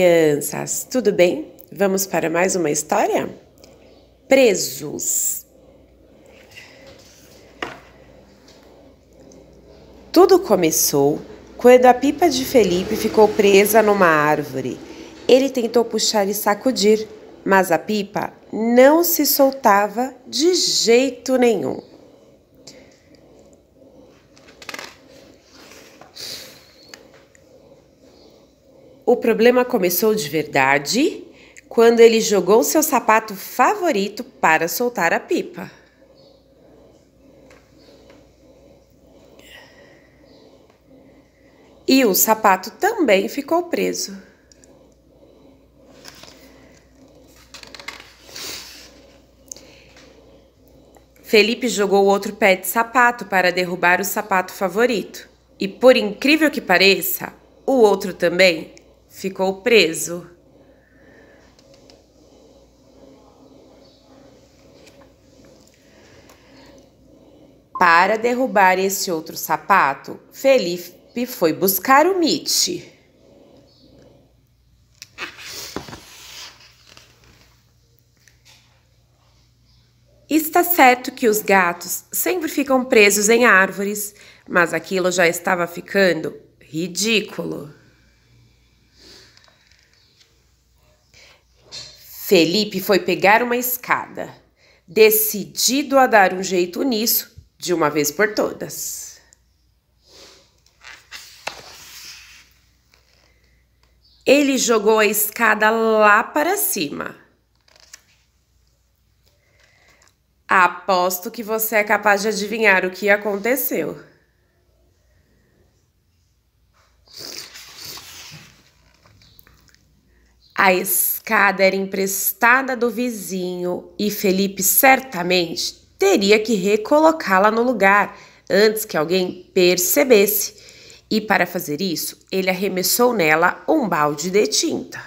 crianças, tudo bem? Vamos para mais uma história? Presos. Tudo começou quando a pipa de Felipe ficou presa numa árvore. Ele tentou puxar e sacudir, mas a pipa não se soltava de jeito nenhum. O problema começou de verdade quando ele jogou seu sapato favorito para soltar a pipa. E o sapato também ficou preso. Felipe jogou outro pé de sapato para derrubar o sapato favorito. E por incrível que pareça, o outro também ficou preso. Para derrubar esse outro sapato, Felipe foi buscar o Mitch. Está certo que os gatos sempre ficam presos em árvores, mas aquilo já estava ficando ridículo. Felipe foi pegar uma escada, decidido a dar um jeito nisso de uma vez por todas. Ele jogou a escada lá para cima. Aposto que você é capaz de adivinhar o que aconteceu. A escada escada era emprestada do vizinho e Felipe certamente teria que recolocá-la no lugar antes que alguém percebesse. E para fazer isso, ele arremessou nela um balde de tinta.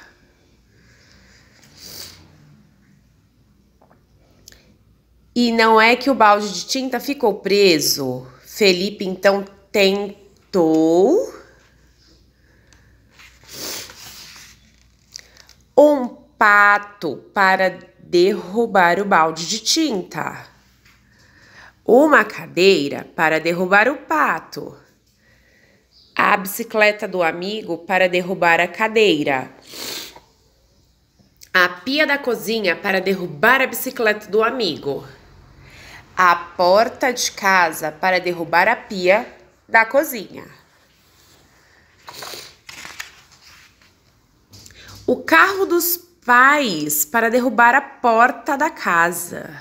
E não é que o balde de tinta ficou preso. Felipe então tentou um pato para derrubar o balde de tinta, uma cadeira para derrubar o pato, a bicicleta do amigo para derrubar a cadeira. A pia da cozinha para derrubar a bicicleta do amigo. A porta de casa para derrubar a pia da cozinha. o carro dos pais para derrubar a porta da casa.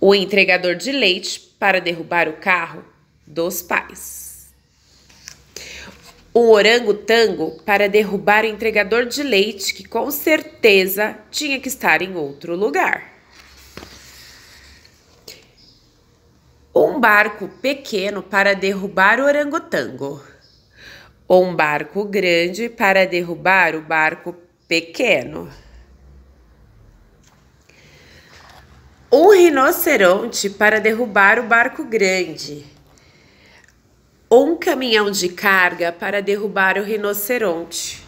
O entregador de leite para derrubar o carro dos pais. O orangotango para derrubar o entregador de leite que com certeza tinha que estar em outro lugar. Um barco pequeno para derrubar o orangotango ou um barco grande para derrubar o barco pequeno. Um rinoceronte para derrubar o barco grande. Ou um caminhão de carga para derrubar o rinoceronte.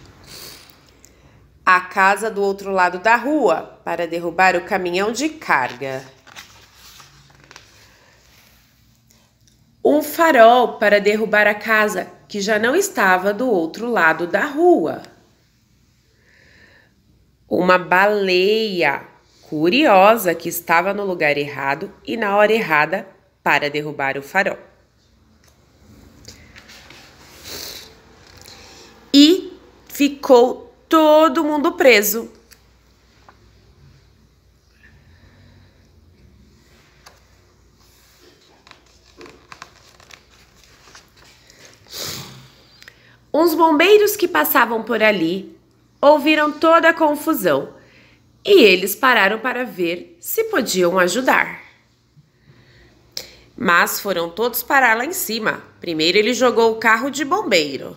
A casa do outro lado da rua para derrubar o caminhão de carga. farol para derrubar a casa que já não estava do outro lado da rua. Uma baleia curiosa que estava no lugar errado e na hora errada para derrubar o farol. E ficou todo mundo preso Uns bombeiros que passavam por ali ouviram toda a confusão e eles pararam para ver se podiam ajudar. Mas foram todos parar lá em cima. Primeiro ele jogou o carro de bombeiro.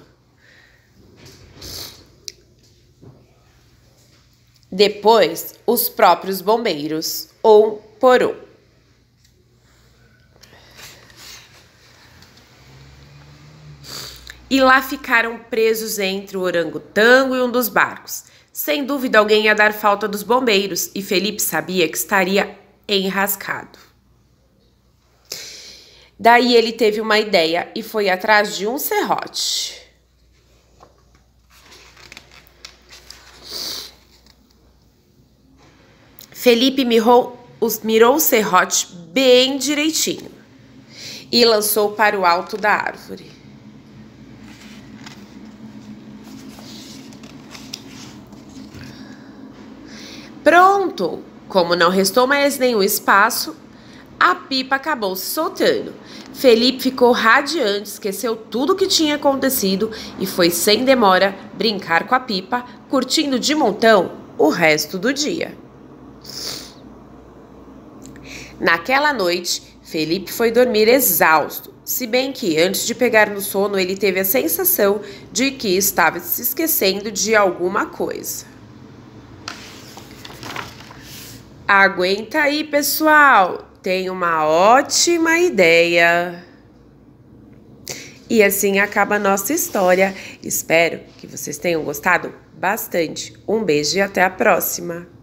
Depois, os próprios bombeiros, um por um. e lá ficaram presos entre o orangotango e um dos barcos. Sem dúvida, alguém ia dar falta dos bombeiros e Felipe sabia que estaria enrascado. Daí ele teve uma ideia e foi atrás de um serrote. Felipe mirou, mirou o serrote bem direitinho e lançou para o alto da árvore. Pronto! Como não restou mais nenhum espaço, a pipa acabou se soltando. Felipe ficou radiante, esqueceu tudo o que tinha acontecido e foi sem demora brincar com a pipa, curtindo de montão o resto do dia. Naquela noite, Felipe foi dormir exausto, se bem que antes de pegar no sono ele teve a sensação de que estava se esquecendo de alguma coisa. Aguenta aí, pessoal! Tem uma ótima ideia! E assim acaba a nossa história. Espero que vocês tenham gostado bastante. Um beijo e até a próxima!